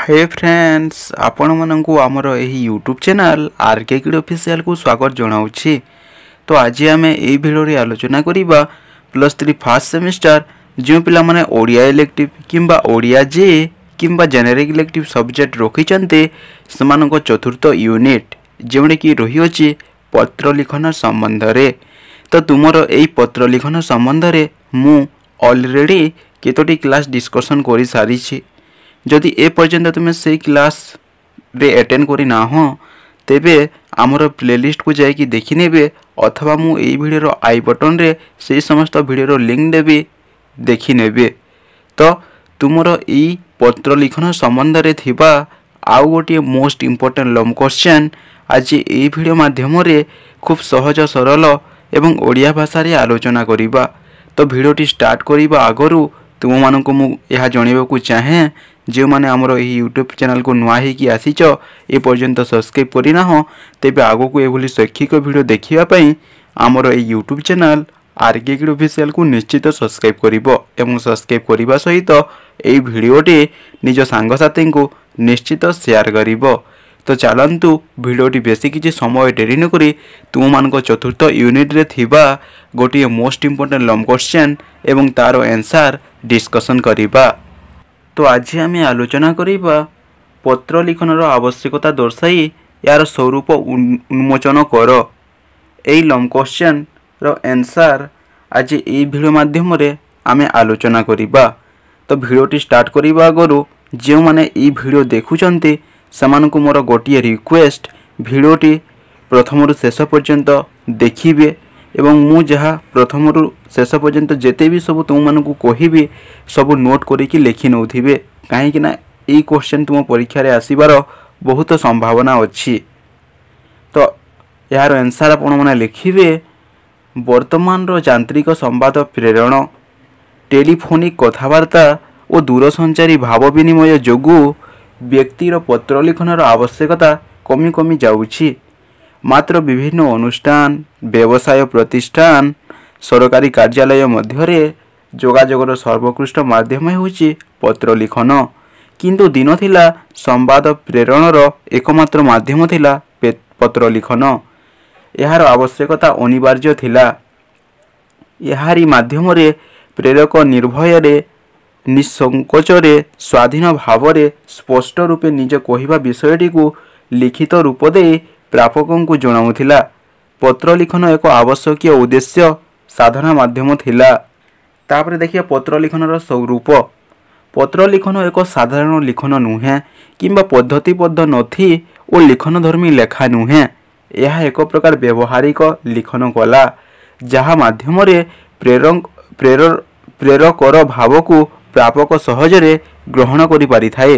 ହାଏ friends ଆପଣମାନଙ୍କୁ ଆମର ଏହି YouTube channel R K kid ଅଫିସିଆଲକୁ ସ୍ୱାଗତ ଜଣାଉଛି ତ ଆଜି ଆମେ ଏହି ଭିଡ଼ିଓରେ ଆଲୋଚନା କରିବା ପ୍ଲସ୍ ଥ୍ରୀ ଫାର୍ଷ୍ଟ ସେମିଷ୍ଟାର ଯେଉଁ ପିଲାମାନେ ଓଡ଼ିଆ ଇଲେକ୍ଟିଭ୍ କିମ୍ବା ଓଡ଼ିଆ ଜେ କିମ୍ବା ଜେନେରିକ୍ ଇଲେକ୍ଟିଭ୍ ସବଜେକ୍ଟ ରଖିଛନ୍ତି ସେମାନଙ୍କ ଚତୁର୍ଥ ୟୁନିଟ୍ ଯେଉଁଟାକି ରହିଅଛି ପତ୍ରଲିଖନ ସମ୍ବନ୍ଧରେ ତ ତୁମର ଏହି ପତ୍ରଲିଖନ ସମ୍ବନ୍ଧରେ ମୁଁ ଅଲରେଡ଼ି କେତୋଟି କ୍ଲାସ୍ ଡିସ୍କସନ୍ କରିସାରିଛି ଯଦି ଏ ପର୍ଯ୍ୟନ୍ତ ତୁମେ ସେଇ କ୍ଲାସ୍ରେ ଆଟେଣ୍ଡ କରିନାହଁ ତେବେ ଆମର ପ୍ଲେଲିଷ୍ଟକୁ ଯାଇକି ଦେଖିନେବେ ଅଥବା ମୁଁ ଏଇ ଭିଡ଼ିଓର ଆଇ ବଟନ୍ରେ ସେଇ ସମସ୍ତ ଭିଡ଼ିଓର ଲିଙ୍କ୍ ଦେବି ଦେଖିନେବେ ତ ତୁମର ଏଇ ପତ୍ର ଲିଖନ ସମ୍ବନ୍ଧରେ ଥିବା ଆଉ ଗୋଟିଏ ମୋଷ୍ଟ ଇମ୍ପୋର୍ଟାଣ୍ଟ ଲମ୍ କ୍ୱେଶ୍ଚନ୍ ଆଜି ଏହି ଭିଡ଼ିଓ ମାଧ୍ୟମରେ ଖୁବ୍ ସହଜ ସରଳ ଏବଂ ଓଡ଼ିଆ ଭାଷାରେ ଆଲୋଚନା କରିବା ତ ଭିଡ଼ିଓଟି ଷ୍ଟାର୍ଟ କରିବା ଆଗରୁ ତୁମମାନଙ୍କୁ ମୁଁ ଏହା ଜଣାଇବାକୁ ଚାହେଁ ଯେଉଁମାନେ ଆମର ଏହି ୟୁଟ୍ୟୁବ୍ ଚ୍ୟାନେଲ୍କୁ ନୂଆ ହୋଇକି ଆସିଛ ଏପର୍ଯ୍ୟନ୍ତ ସବସ୍କ୍ରାଇବ୍ କରିନାହଁ ତେବେ ଆଗକୁ ଏଭଳି ଶୈକ୍ଷିକ ଭିଡ଼ିଓ ଦେଖିବା ପାଇଁ ଆମର ଏହି ୟୁଟ୍ୟୁବ୍ ଚ୍ୟାନେଲ୍ ଆର୍ଗେଗିଡ଼ ଅଫିସିଆଲ୍କୁ ନିଶ୍ଚିତ ସବସ୍କ୍ରାଇବ୍ କରିବ ଏବଂ ସବସ୍କ୍ରାଇବ୍ କରିବା ସହିତ ଏହି ଭିଡ଼ିଓଟି ନିଜ ସାଙ୍ଗସାଥୀଙ୍କୁ ନିଶ୍ଚିତ ସେୟାର କରିବ ତ ଚାଲନ୍ତୁ ଭିଡ଼ିଓଟି ବେଶୀ କିଛି ସମୟ ଡେରି ନକରି ତୁମମାନଙ୍କ ଚତୁର୍ଥ ୟୁନିଟ୍ରେ ଥିବା ଗୋଟିଏ ମୋଷ୍ଟ ଇମ୍ପୋର୍ଟାଣ୍ଟ ଲମ୍ କ୍ୱେଶ୍ଚନ୍ ଏବଂ ତା'ର ଏନ୍ସାର୍ ଡିସ୍କସନ୍ କରିବା তো ଆଜି ଆମେ ଆଲୋଚନା କରିବା ପତ୍ର ଲିଖନର ଆବଶ୍ୟକତା ଦର୍ଶାଇ ଏହାର ସ୍ୱରୂପ ଉନ୍ମୋଚନ କର ଏହି ଲମ୍ କ୍ୱେଶ୍ଚନ୍ର ଆନ୍ସର୍ ଆଜି ଏହି ଭିଡ଼ିଓ ମାଧ୍ୟମରେ ଆମେ ଆଲୋଚନା କରିବା ତ ଭିଡ଼ିଓଟି ଷ୍ଟାର୍ଟ କରିବା ଆଗରୁ ଯେଉଁମାନେ ଏହି ଭିଡ଼ିଓ ଦେଖୁଛନ୍ତି ସେମାନଙ୍କୁ ମୋର ଗୋଟିଏ ରିକ୍ୱେଷ୍ଟ ଭିଡ଼ିଓଟି ପ୍ରଥମରୁ ଶେଷ ପର୍ଯ୍ୟନ୍ତ ଦେଖିବେ ଏବଂ ମୁଁ ଯାହା ପ୍ରଥମରୁ ଶେଷ ପର୍ଯ୍ୟନ୍ତ ଯେତେ ବି ସବୁ ତୁମମାନଙ୍କୁ କହିବି ସବୁ ନୋଟ୍ କରିକି ଲେଖି ନେଉଥିବେ କାହିଁକିନା ଏଇ କ୍ୱଶ୍ଚିନ୍ ତୁମ ପରୀକ୍ଷାରେ ଆସିବାର ବହୁତ ସମ୍ଭାବନା ଅଛି ତ ଏହାର ଏନ୍ସାର୍ ଆପଣମାନେ ଲେଖିବେ ବର୍ତ୍ତମାନର ଯାନ୍ତ୍ରିକ ସମ୍ବାଦ ପ୍ରେରଣ ଟେଲିଫୋନିକ କଥାବାର୍ତ୍ତା ଓ ଦୂରସଞ୍ଚାରୀ ଭାବ ବିନିମୟ ଯୋଗୁଁ ବ୍ୟକ୍ତିର ପତ୍ରଲିଖନର ଆବଶ୍ୟକତା କମି କମି ଯାଉଛି ମାତ୍ର ବିଭିନ୍ନ ଅନୁଷ୍ଠାନ ବ୍ୟବସାୟ ପ୍ରତିଷ୍ଠାନ ସରକାରୀ କାର୍ଯ୍ୟାଳୟ ମଧ୍ୟରେ ଯୋଗାଯୋଗର ସର୍ବୋତ୍କୃଷ୍ଟ ମାଧ୍ୟମ ହେଉଛି ପତ୍ର ଲିଖନ କିନ୍ତୁ ଦିନ ଥିଲା ସମ୍ବାଦ ପ୍ରେରଣର ଏକମାତ୍ର ମାଧ୍ୟମ ଥିଲା ପତ୍ର ଲିଖନ ଏହାର ଆବଶ୍ୟକତା ଅନିବାର୍ଯ୍ୟ ଥିଲା ଏହାରି ମାଧ୍ୟମରେ ପ୍ରେରକ ନିର୍ଭୟରେ ନିଃସଙ୍କୋଚରେ ସ୍ୱାଧୀନ ଭାବରେ ସ୍ପଷ୍ଟ ରୂପେ ନିଜ କହିବା ବିଷୟଟିକୁ ଲିଖିତ ରୂପ ଦେଇ ପ୍ରାପକଙ୍କୁ ଜଣାଉଥିଲା ପତ୍ର ଲିଖନ ଏକ ଆବଶ୍ୟକୀୟ ଉଦ୍ଦେଶ୍ୟ ସାଧନା ମାଧ୍ୟମ ଥିଲା ତାପରେ ଦେଖିବା ପତ୍ର ଲିଖନର ସ୍ୱରୂପ ପତ୍ର ଲିଖନ ଏକ ସାଧାରଣ ଲିଖନ ନୁହେଁ କିମ୍ବା ପଦ୍ଧତିବଦ୍ଧ ନଥି ଓ ଲିଖନଧର୍ମୀ ଲେଖା ନୁହେଁ ଏହା ଏକ ପ୍ରକାର ବ୍ୟବହାରିକ ଲିଖନ କଲା ଯାହା ମାଧ୍ୟମରେ ପ୍ରେର ପ୍ରେରକର ଭାବକୁ ପ୍ରାପକ ସହଜରେ ଗ୍ରହଣ କରିପାରିଥାଏ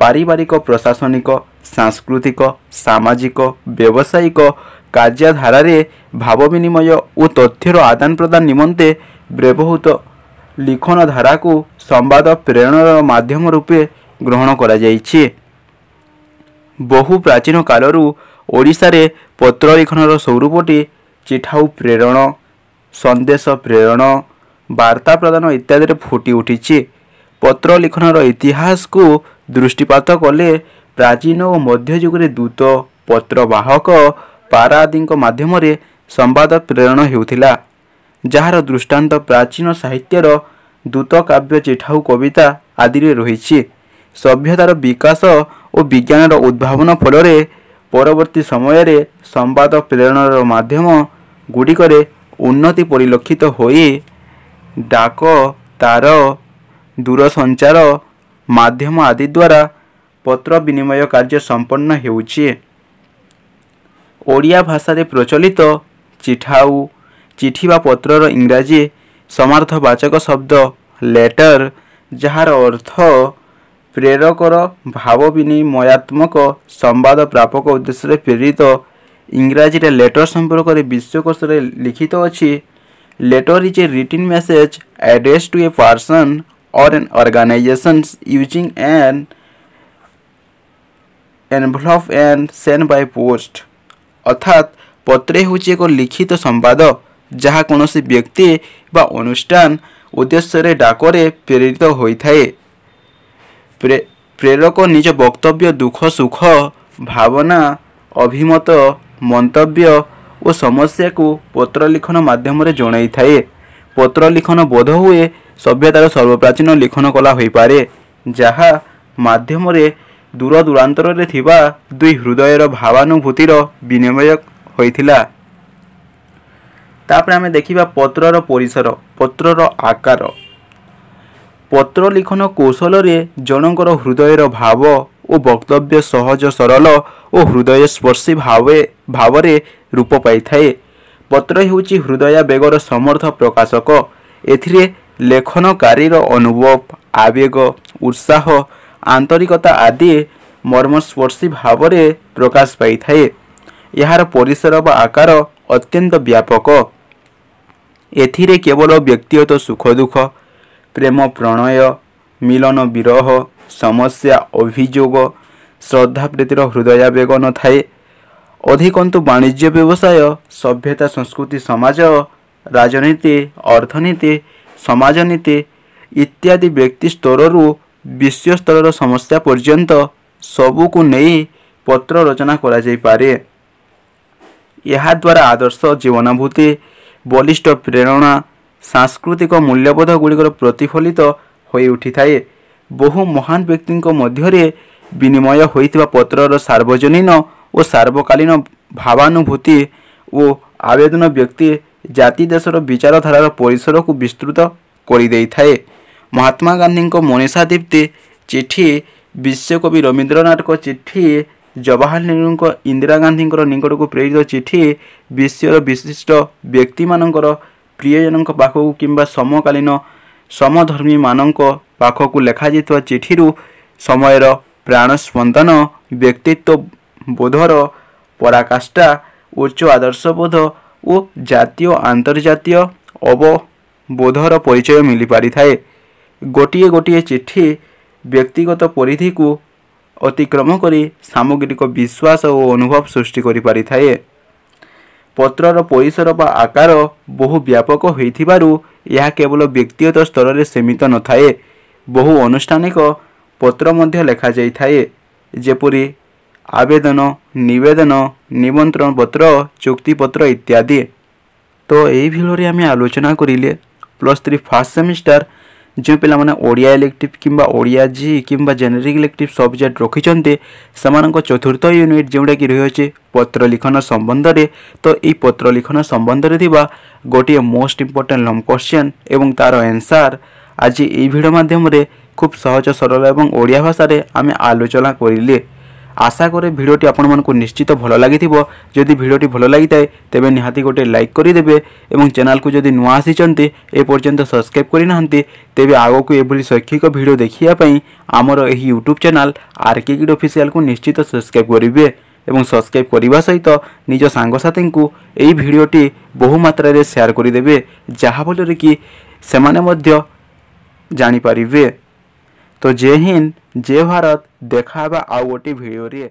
ପାରିବାରିକ ପ୍ରଶାସନିକ ସାଂସ୍କୃତିକ ସାମାଜିକ ବ୍ୟବସାୟିକ କାର୍ଯ୍ୟଧାରାରେ ଭାବ ବିନିମୟ ଓ ତଥ୍ୟର ଆଦାନ ପ୍ରଦାନ ନିମନ୍ତେ ବ୍ୟବହୃତ ଲିଖନ ଧାରାକୁ ସମ୍ବାଦ ପ୍ରେରଣର ମାଧ୍ୟମ ରୂପେ ଗ୍ରହଣ କରାଯାଇଛି ବହୁ ପ୍ରାଚୀନ କାଳରୁ ଓଡ଼ିଶାରେ ପତ୍ର ଲିଖନର ସ୍ୱରୂପଟି ଚିଠାଉ ପ୍ରେରଣ ସନ୍ଦେଶ ପ୍ରେରଣ ବାର୍ତ୍ତା ପ୍ରଦାନ ଇତ୍ୟାଦିରେ ଫୁଟି ଉଠିଛି ପତ୍ର ଲିଖନର ଇତିହାସକୁ ଦୃଷ୍ଟିପାତ କଲେ ପ୍ରାଚୀନ ଓ ମଧ୍ୟଯୁଗରେ ଦୂତ ପତ୍ରବାହକ ପାରା ଆଦିଙ୍କ ମାଧ୍ୟମରେ ସମ୍ବାଦ ପ୍ରେରଣ ହେଉଥିଲା ଯାହାର ଦୃଷ୍ଟାନ୍ତ ପ୍ରାଚୀନ ସାହିତ୍ୟର ଦୂତ କାବ୍ୟ ଚିଠାଉ କବିତା ଆଦିରେ ରହିଛି ସଭ୍ୟତାର ବିକାଶ ଓ ବିଜ୍ଞାନର ଉଦ୍ଭାବନ ଫଳରେ ପରବର୍ତ୍ତୀ ସମୟରେ ସମ୍ବାଦ ପ୍ରେରଣର ମାଧ୍ୟମ ଗୁଡ଼ିକରେ ଉନ୍ନତି ପରିଲକ୍ଷିତ ହୋଇ ଡାକ ତାର ଦୂରସଞ୍ଚାର ମାଧ୍ୟମ ଆଦି ଦ୍ୱାରା ପତ୍ର ବିନିମୟ କାର୍ଯ୍ୟ ସମ୍ପନ୍ନ ହେଉଛି ଓଡ଼ିଆ ଭାଷାରେ ପ୍ରଚଳିତ ଚିଠାଉ ଚିଠି ବା ପତ୍ରର ଇଂରାଜୀ ସମାର୍ଥବାଚକ ଶବ୍ଦ ଲେଟର ଯାହାର ଅର୍ଥ ପ୍ରେରକର ଭାବ ବିନିମୟାତ୍ମକ ସମ୍ବାଦ ପ୍ରାପକ ଉଦ୍ଦେଶ୍ୟରେ ପ୍ରେରିତ ଇଂରାଜୀରେ ଲେଟର ସମ୍ପର୍କରେ ବିଶ୍ୱକୋଷରେ ଲିଖିତ ଅଛି letter is a written message address to a person or an organisations using and envelope and sent by post ଅର୍ଥାତ୍ ପତ୍ର ହେଉଛି ଏକ ଲିଖିତ ସମ୍ବାଦ ଯାହା କୌଣସି ବ୍ୟକ୍ତି ବା ଅନୁଷ୍ଠାନ ଉଦ୍ଦେଶ୍ୟରେ ଡାକରେ ପ୍ରେରିତ ହୋଇଥାଏ ପ୍ରେରକ ନିଜ ବକ୍ତବ୍ୟ ଦୁଃଖ ସୁଖ ଭାବନା ଅଭିମତ ମନ୍ତବ୍ୟ ଓ ସମସ୍ୟାକୁ ପତ୍ର ଲିଖନ ମାଧ୍ୟମରେ ଜଣାଇଥାଏ ପତ୍ର ଲିଖନ ବୋଧ ହୁଏ ସଭ୍ୟତାର ସର୍ବପ୍ରାଚୀନ ଲିଖନ କଳା ହୋଇପାରେ ଯାହା ମାଧ୍ୟମରେ ଦୂରଦୂରାନ୍ତରରେ ଥିବା ଦୁଇ ହୃଦୟର ଭାବାନୁଭୂତିର ବିନିମୟ ହୋଇଥିଲା ତାପରେ ଆମେ ଦେଖିବା ପତ୍ରର ପରିସର ପତ୍ରର ଆକାର ପତ୍ର ଲିଖନ କୌଶଳରେ ଜଣଙ୍କର ହୃଦୟର ଭାବ ଓ ବକ୍ତବ୍ୟ ସହଜ ସରଳ ଓ ହୃଦୟ ସ୍ପର୍ଶୀ ଭାବେ ଭାବରେ ରୂପ ପାଇଥାଏ ପତ୍ର ହେଉଛି ହୃଦୟାବେଗର ସମର୍ଥ ପ୍ରକାଶକ ଏଥିରେ ଲେଖନକାରୀର ଅନୁଭବ ଆବେଗ ଉତ୍ସାହ ଆନ୍ତରିକତା ଆଦି ମର୍ମସ୍ପର୍ଶୀ ଭାବରେ ପ୍ରକାଶ ପାଇଥାଏ ଏହାର ପରିସର ବା ଆକାର ଅତ୍ୟନ୍ତ ବ୍ୟାପକ ଏଥିରେ କେବଳ ବ୍ୟକ୍ତିଗତ ସୁଖ ଦୁଃଖ ପ୍ରେମ ପ୍ରଣୟ ମିଳନ ବିରହ ସମସ୍ୟା ଅଭିଯୋଗ ଶ୍ରଦ୍ଧା ପ୍ରୀତିର ହୃଦୟାବେଗ ନଥାଏ ଅଧିକନ୍ତୁ ବାଣିଜ୍ୟ ବ୍ୟବସାୟ ସଭ୍ୟତା ସଂସ୍କୃତି ସମାଜ ରାଜନୀତି ଅର୍ଥନୀତି ସମାଜନୀତି ଇତ୍ୟାଦି ବ୍ୟକ୍ତି ସ୍ତରରୁ ବିଶ୍ୱସ୍ତରର ସମସ୍ୟା ପର୍ଯ୍ୟନ୍ତ ସବୁକୁ ନେଇ ପତ୍ର ରଚନା କରାଯାଇପାରେ ଏହାଦ୍ୱାରା ଆଦର୍ଶ ଜୀବନାଭୂତି ବଳିଷ୍ଠ ପ୍ରେରଣା ସାଂସ୍କୃତିକ ମୂଲ୍ୟବୋଧ ଗୁଡ଼ିକର ପ୍ରତିଫଳିତ ହୋଇ ଉଠିଥାଏ ବହୁ ମହାନ ବ୍ୟକ୍ତିଙ୍କ ମଧ୍ୟରେ ବିନିମୟ ହୋଇଥିବା ପତ୍ରର ସାର୍ବଜନୀନ ଓ ସାର୍ବକାଳୀନ ଭାବାନୁଭୂତି ଓ ଆବେଦନ ବ୍ୟକ୍ତି ଜାତି ଦେଶର ବିଚାରଧାରାର ପରିସରକୁ ବିସ୍ତୃତ କରିଦେଇଥାଏ ମହାତ୍ମା ଗାନ୍ଧୀଙ୍କ ମନୀଷା ଦୀପ୍ତି ଚିଠି ବିଶ୍ୱକବି ରବୀନ୍ଦ୍ରନାଥଙ୍କ ଚିଠି ଜବାହରଲାଲ ନେହେରୁଙ୍କ ଇନ୍ଦିରା ଗାନ୍ଧୀଙ୍କର ନିକଟକୁ ପ୍ରେରିତ ଚିଠି ବିଶ୍ୱର ବିଶିଷ୍ଟ ବ୍ୟକ୍ତିମାନଙ୍କର ପ୍ରିୟଜନଙ୍କ ପାଖକୁ କିମ୍ବା ସମକାଳୀନ ସମଧର୍ମୀମାନଙ୍କ ପାଖକୁ ଲେଖାଯାଇଥିବା ଚିଠିରୁ ସମୟର ପ୍ରାଣସ୍ପନ୍ଦନ ବ୍ୟକ୍ତିତ୍ୱ ବୋଧର ପରାକାଷ୍ଠା ଉଚ୍ଚ ଆଦର୍ଶବୋଧ ଓ ଜାତୀୟ ଆନ୍ତର୍ଜାତୀୟ ଅବବୋଧର ପରିଚୟ ମିଳିପାରିଥାଏ ଗୋଟିଏ ଗୋଟିଏ ଚିଠି ବ୍ୟକ୍ତିଗତ ପରିଧିକୁ ଅତିକ୍ରମ କରି ସାମଗ୍ରିକ ବିଶ୍ୱାସ ଓ ଅନୁଭବ ସୃଷ୍ଟି କରିପାରିଥାଏ ପତ୍ରର ପରିସର ବା ଆକାର ବହୁ ବ୍ୟାପକ ହୋଇଥିବାରୁ ଏହା କେବଳ ବ୍ୟକ୍ତିଗତ ସ୍ତରରେ ସୀମିତ ନଥାଏ ବହୁ ଆନୁଷ୍ଠାନିକ ପତ୍ର ମଧ୍ୟ ଲେଖାଯାଇଥାଏ ଯେପରି ଆବେଦନ ନିବେଦନ ନିମନ୍ତ୍ରଣ ପତ୍ର ଚୁକ୍ତିପତ୍ର ଇତ୍ୟାଦି ତ ଏହି ଭିଡ଼ରେ ଆମେ ଆଲୋଚନା କରିଲେ ପ୍ଲସ୍ ଥ୍ରୀ ଫାର୍ଷ୍ଟ ସେମିଷ୍ଟାର ଯେଉଁ ପିଲାମାନେ ଓଡ଼ିଆ ଇଲେକ୍ଟିଭ୍ କିମ୍ବା ଓଡ଼ିଆ ଜି କିମ୍ବା ଜେନେରିକ୍ ଇଲେକ୍ଟିଭ୍ ସବଜେକ୍ଟ ରଖିଛନ୍ତି ସେମାନଙ୍କ ଚତୁର୍ଥ ୟୁନିଟ୍ ଯେଉଁଟାକି ରହିଅଛି ପତ୍ର ଲିଖନ ସମ୍ବନ୍ଧରେ ତ ଏହି ଲିଖନ ସମ୍ବନ୍ଧରେ ଥିବା ଗୋଟିଏ ମୋଷ୍ଟ ଇମ୍ପୋର୍ଟାଣ୍ଟ ଲମ୍ କ୍ୱେଶ୍ଚନ୍ ଏବଂ ତା'ର ଏନ୍ସାର୍ ଆଜି ଏଇ ଭିଡ଼ିଓ ମାଧ୍ୟମରେ ଖୁବ୍ ସହଜ ସରଳ ଏବଂ ଓଡ଼ିଆ ଭାଷାରେ ଆମେ ଆଲୋଚନା କରିଲେ আশা করে ভিডিওটি আপনার নিশ্চিত ভালো লাগিথিব যদি ভিডিওটি ভালো লাগিথায় তেবে নিহতি গোটে লাইক করিদেবে এবং চ্যানেলকে যদি নূয়া আসিছেন এ পর্যন্ত সবসক্রাইব করে না তেবে আগকু এভাবে শৈক্ষিক ভিডিও দেখা আমার এই YouTube channel R K kid official নিশ্চিত সবসক্রাইব করবে এবং সবসক্রাইব করা সহিত নিজ সাংসাথী এই ভিডিওটি বহু মাত্রায় সেয়ার করিদেবে যাফলের কি সেমানে মধ্য জানিপারিবে ତ ଜୟ ହିନ୍ଦ ଜୟ ଭାରତ ଦେଖା ହେବା ଆଉ ଗୋଟିଏ ଭିଡ଼ିଓରେ